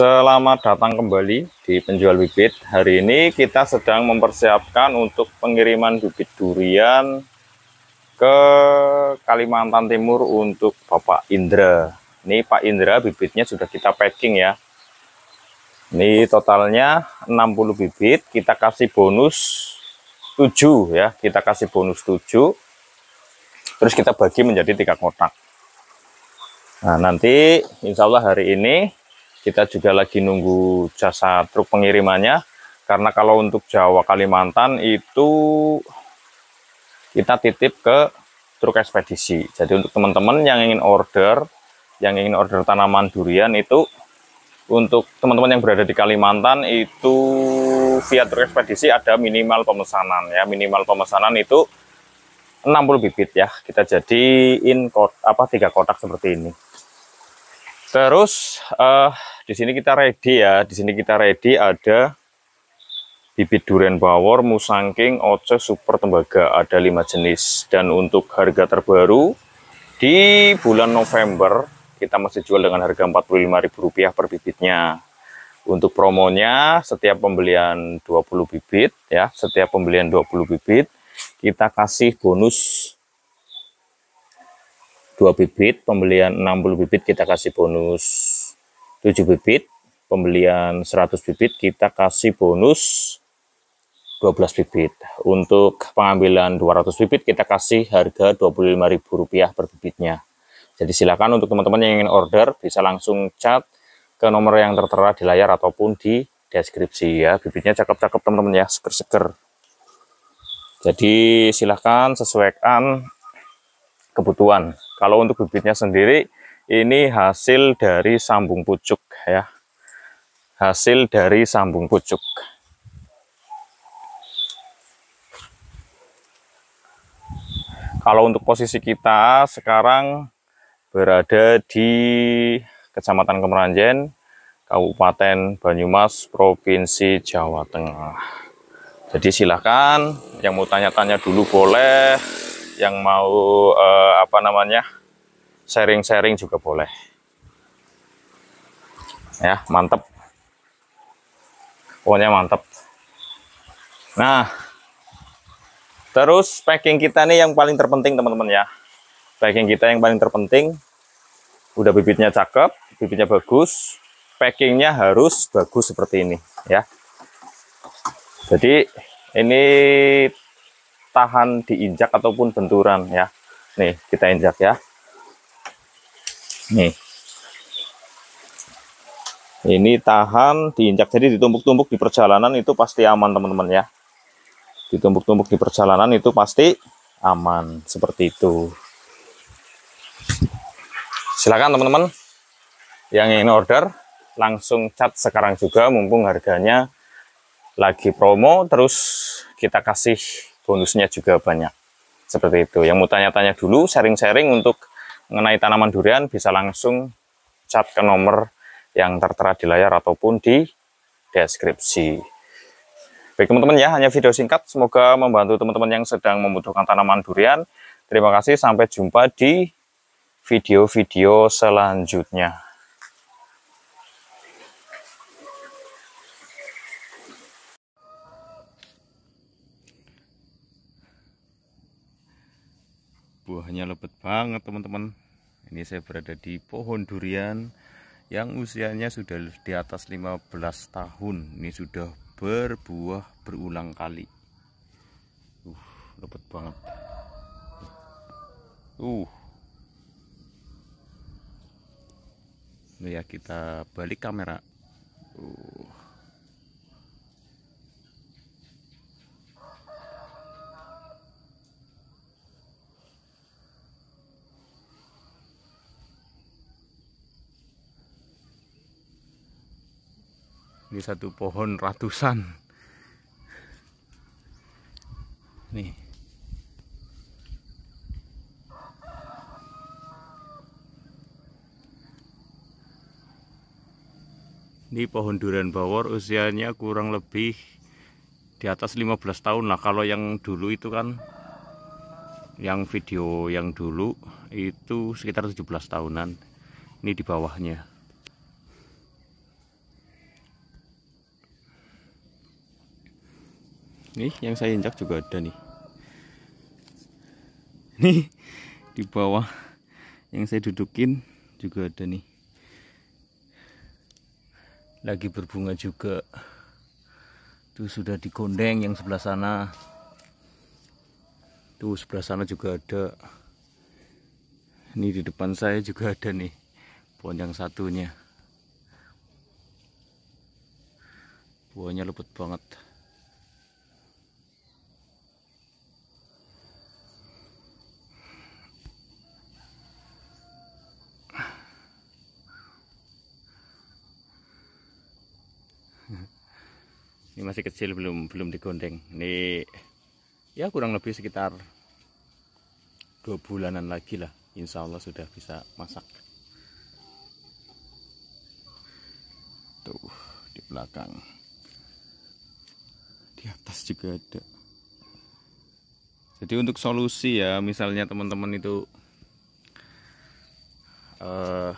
Selamat datang kembali di penjual bibit. Hari ini kita sedang mempersiapkan untuk pengiriman bibit durian ke Kalimantan Timur untuk Bapak Indra. Ini Pak Indra bibitnya sudah kita packing ya. Ini totalnya 60 bibit, kita kasih bonus 7 ya, kita kasih bonus 7. Terus kita bagi menjadi tiga kotak. Nah, nanti insya Allah hari ini kita juga lagi nunggu jasa truk pengirimannya karena kalau untuk Jawa Kalimantan itu kita titip ke truk ekspedisi jadi untuk teman-teman yang ingin order yang ingin order tanaman durian itu untuk teman-teman yang berada di Kalimantan itu via truk ekspedisi ada minimal pemesanan ya minimal pemesanan itu 60 bibit ya kita jadiin kot, apa tiga kotak seperti ini Terus uh, di sini kita ready ya. Di sini kita ready ada bibit durian bawor, musangking, oce, super tembaga ada lima jenis. Dan untuk harga terbaru di bulan November kita masih jual dengan harga Rp45.000 per bibitnya. Untuk promonya setiap pembelian 20 bibit ya, setiap pembelian 20 bibit kita kasih bonus 2 bibit pembelian 60 bibit kita kasih bonus 7 bibit pembelian 100 bibit kita kasih bonus 12 bibit untuk pengambilan 200 bibit kita kasih harga Rp25.000 per bibitnya jadi silakan untuk teman-teman yang ingin order bisa langsung chat ke nomor yang tertera di layar ataupun di deskripsi ya. Bibitnya cakep-cakep teman-teman ya, seger-seger. Jadi silakan sesuaikan kebutuhan. Kalau untuk bibitnya sendiri ini hasil dari sambung pucuk ya. Hasil dari sambung pucuk. Kalau untuk posisi kita sekarang berada di Kecamatan Kemeranjen, Kabupaten Banyumas, Provinsi Jawa Tengah. Jadi silahkan yang mau tanya-tanya dulu boleh, yang mau eh, apa namanya sharing-sharing juga boleh ya mantep pokoknya mantep nah terus packing kita nih yang paling terpenting teman-teman ya packing kita yang paling terpenting udah bibitnya cakep bibitnya bagus packingnya harus bagus seperti ini ya jadi ini tahan diinjak ataupun benturan ya. Nih, kita injak ya. Nih. Ini tahan diinjak. Jadi ditumpuk-tumpuk di perjalanan itu pasti aman, teman-teman ya. Ditumpuk-tumpuk di perjalanan itu pasti aman, seperti itu. Silakan teman-teman yang ingin order langsung cat sekarang juga mumpung harganya lagi promo terus kita kasih bonusnya juga banyak. Seperti itu. Yang mau tanya-tanya dulu, sharing-sharing untuk mengenai tanaman durian bisa langsung chat ke nomor yang tertera di layar ataupun di deskripsi. Baik teman-teman ya, hanya video singkat. Semoga membantu teman-teman yang sedang membutuhkan tanaman durian. Terima kasih, sampai jumpa di video-video selanjutnya. buahnya lebat banget teman-teman ini saya berada di pohon durian yang usianya sudah di atas 15 tahun ini sudah berbuah berulang kali uh lebat banget uh ini ya kita balik kamera uh ini satu pohon ratusan nih ini pohon durian bawor usianya kurang lebih di atas 15 tahun lah kalau yang dulu itu kan yang video yang dulu itu sekitar 17 tahunan ini di bawahnya Nih, yang saya injak juga ada nih. Nih, di bawah yang saya dudukin juga ada nih. Lagi berbunga juga. Tuh sudah digondeng yang sebelah sana. Tuh sebelah sana juga ada. Ini di depan saya juga ada nih pohon yang satunya. Buahnya lebat banget. masih kecil belum belum digondeng ini ya kurang lebih sekitar dua bulanan lagi lah Insya Allah sudah bisa masak tuh di belakang di atas juga ada jadi untuk solusi ya misalnya teman-teman itu eh,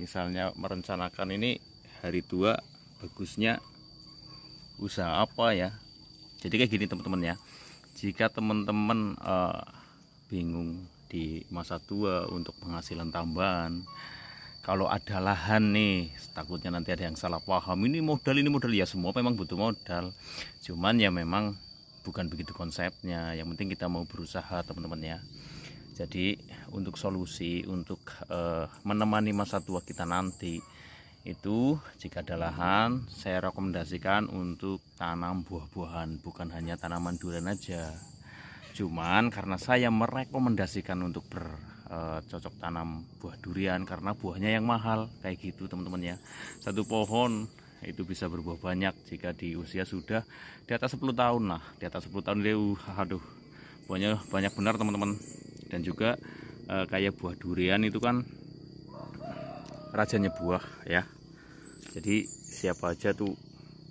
misalnya merencanakan ini hari tua bagusnya usaha apa ya jadi kayak gini teman-teman ya jika teman-teman uh, bingung di masa tua untuk penghasilan tambahan kalau ada lahan nih takutnya nanti ada yang salah paham ini modal ini modal ya semua memang butuh modal cuman ya memang bukan begitu konsepnya yang penting kita mau berusaha teman-teman ya jadi untuk solusi untuk uh, menemani masa tua kita nanti itu jika ada lahan saya rekomendasikan untuk tanam buah-buahan bukan hanya tanaman durian aja cuman karena saya merekomendasikan untuk bercocok eh, tanam buah durian karena buahnya yang mahal kayak gitu teman-teman ya satu pohon itu bisa berbuah banyak jika di usia sudah di atas 10 tahun lah di atas 10 tahun dia uh, aduh buahnya banyak benar teman-teman dan juga e, kayak buah durian itu kan rajanya buah ya jadi siapa aja tuh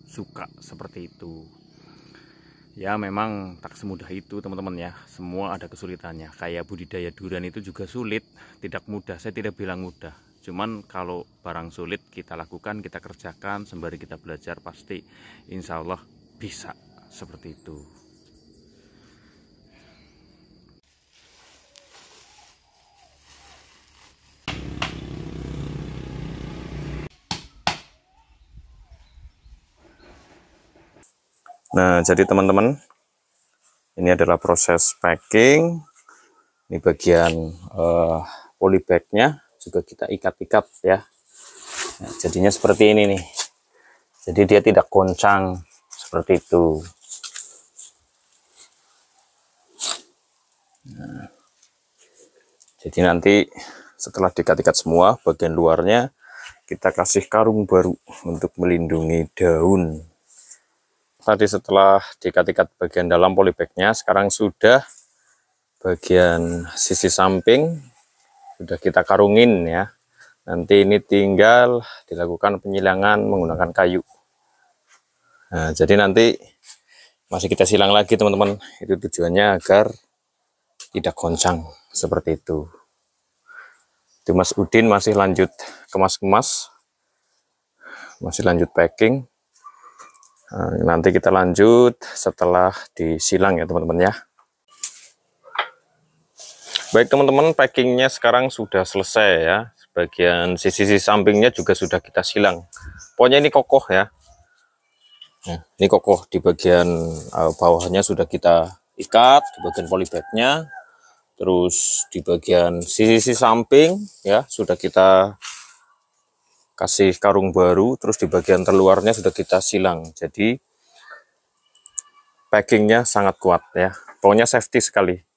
suka seperti itu ya memang tak semudah itu teman-teman ya semua ada kesulitannya kayak budidaya durian itu juga sulit tidak mudah saya tidak bilang mudah cuman kalau barang sulit kita lakukan kita kerjakan sembari kita belajar pasti insya Allah bisa seperti itu Nah, jadi teman-teman, ini adalah proses packing. Ini bagian uh, polybagnya juga kita ikat-ikat ya. Nah, jadinya seperti ini nih. Jadi dia tidak goncang seperti itu. Nah, jadi nanti setelah dikat-ikat semua bagian luarnya kita kasih karung baru untuk melindungi daun tadi setelah dikatikat ikat bagian dalam polybagnya sekarang sudah bagian sisi samping sudah kita karungin ya nanti ini tinggal dilakukan penyilangan menggunakan kayu nah, jadi nanti masih kita silang lagi teman-teman itu tujuannya agar tidak goncang seperti itu Dimas Udin masih lanjut kemas-kemas masih lanjut packing Nah, nanti kita lanjut setelah disilang ya teman-teman ya baik teman-teman packingnya sekarang sudah selesai ya bagian sisi-sisi sampingnya juga sudah kita silang pokoknya ini kokoh ya nah, ini kokoh di bagian eh, bawahnya sudah kita ikat di bagian polybagnya terus di bagian sisi-sisi samping ya sudah kita kasih karung baru terus di bagian terluarnya sudah kita silang jadi packingnya sangat kuat ya pokoknya safety sekali